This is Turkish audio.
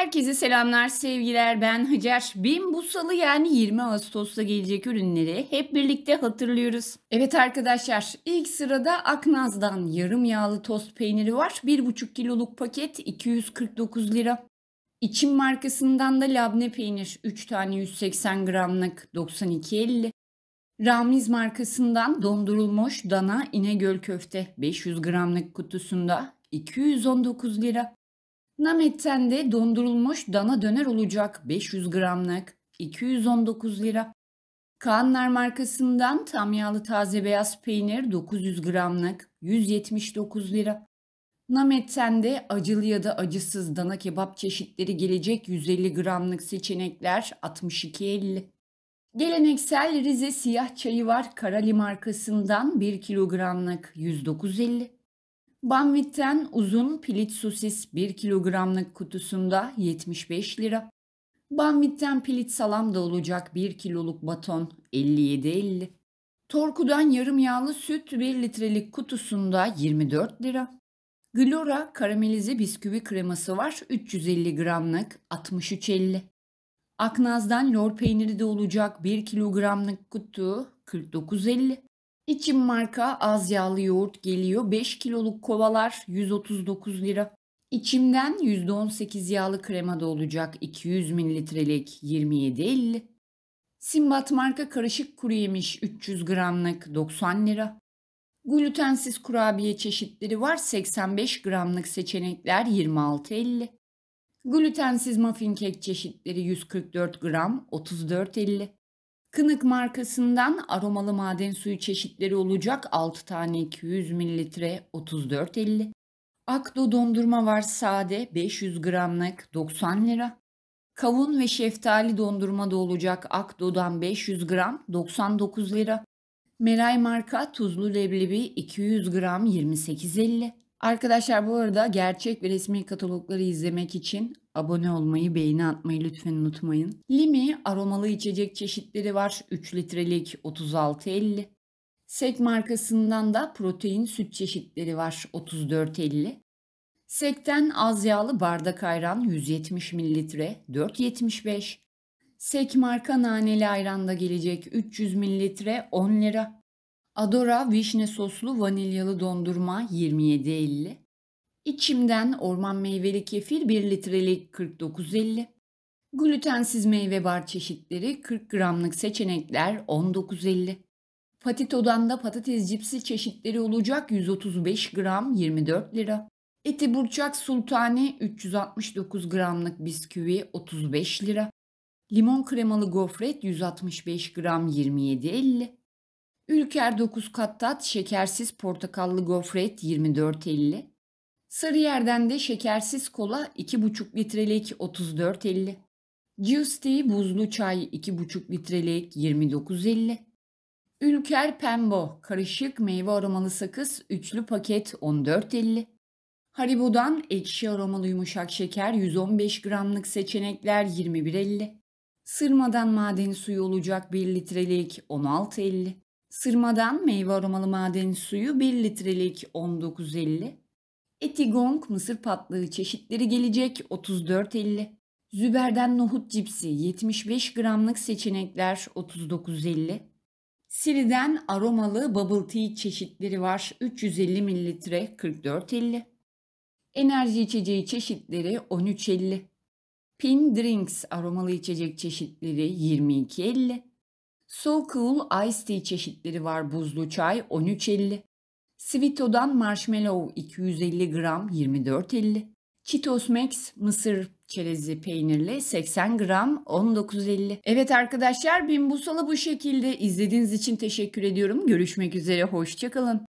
Herkese selamlar, sevgiler. Ben Hacer. Bin bu salı yani 20 Ağustos'ta gelecek ürünleri hep birlikte hatırlıyoruz. Evet arkadaşlar, ilk sırada Aknaz'dan yarım yağlı tost peyniri var. 1,5 kiloluk paket 249 lira. İçim markasından da labne peynir 3 tane 180 gramlık 92.50. Ramiz markasından dondurulmuş dana inegöl köfte 500 gramlık kutusunda 219 lira. Namet'ten de dondurulmuş dana döner olacak 500 gramlık 219 lira. Kaanlar markasından tam yağlı taze beyaz peynir 900 gramlık 179 lira. Namet'ten de acılı ya da acısız dana kebap çeşitleri gelecek 150 gramlık seçenekler 62.50. Geleneksel Rize siyah çayı var Karali markasından 1 kilogramlık 1950. Banvit'ten uzun pilit sosis 1 kilogramlık kutusunda 75 lira. Banvit'ten pilit salam da olacak 1 kiloluk baton 57.50. Torku'dan yarım yağlı süt 1 litrelik kutusunda 24 lira. Glora karamelize bisküvi kreması var 350 gramlık 63.50. Aknaz'dan lor peyniri de olacak 1 kilogramlık kutu 49.50. İçin marka az yağlı yoğurt geliyor. 5 kiloluk kovalar 139 lira. İçimden %18 yağlı krema da olacak 200 mililitrelik 27.50. Simbat marka karışık kuru yemiş 300 gramlık 90 lira. Glutensiz kurabiye çeşitleri var 85 gramlık seçenekler 26.50. Glutensiz muffin kek çeşitleri 144 gram 34.50. Kınık markasından aromalı maden suyu çeşitleri olacak 6 tane 200 mililitre 34.50. Akdo dondurma var sade 500 gramlık 90 lira. Kavun ve şeftali dondurma da olacak Akdo'dan 500 gram 99 lira. Meray marka tuzlu leblebi 200 gram 28.50. Arkadaşlar bu arada gerçek ve resmi katalogları izlemek için abone olmayı, beğeni atmayı lütfen unutmayın. Limi aromalı içecek çeşitleri var. 3 litrelik 36.50. Sek markasından da protein süt çeşitleri var 34.50. Sekten az yağlı bardak ayran 170 mililitre 4.75. Sek marka naneli ayran da gelecek 300 mililitre 10 lira. Adora vişne soslu vanilyalı dondurma 27.50. İçimden orman meyveli kefir 1 litrelik 49.50. Glutensiz meyve bar çeşitleri 40 gramlık seçenekler 19.50. Patito'dan da patates cipsi çeşitleri olacak 135 gram 24 lira. Eti burçak sultani 369 gramlık bisküvi 35 lira. Limon kremalı gofret 165 gram 27.50. Ülker 9 kattat şekersiz portakallı gofret 24.50. Sarıyer'den de şekersiz kola 2,5 litrelik 34.50. Juice buzlu çay 2,5 litrelik 29.50. Ülker Pembo karışık meyve aromalı sakız üçlü paket 14.50. Haribo'dan ekşi aromalı yumuşak şeker 115 gramlık seçenekler 21.50. Sırmadan madeni suyu olacak 1 litrelik 16.50. Sırmadan meyve aromalı maden suyu 1 litrelik 19.50. Etigong mısır patlığı çeşitleri gelecek 34.50. Züberden nohut cipsi 75 gramlık seçenekler 39.50. Siri'den aromalı bubble tea çeşitleri var 350 mililitre 44.50. Enerji içeceği çeşitleri 13.50. Pin drinks aromalı içecek çeşitleri 22.50. So Cool Ice Tea çeşitleri var buzlu çay 13.50. Svitodan marshmallow 250 gram 24.50. Cheetos Max mısır çerezi peynirli 80 gram 19.50. Evet arkadaşlar Bin Busala bu şekilde. İzlediğiniz için teşekkür ediyorum. Görüşmek üzere hoşçakalın.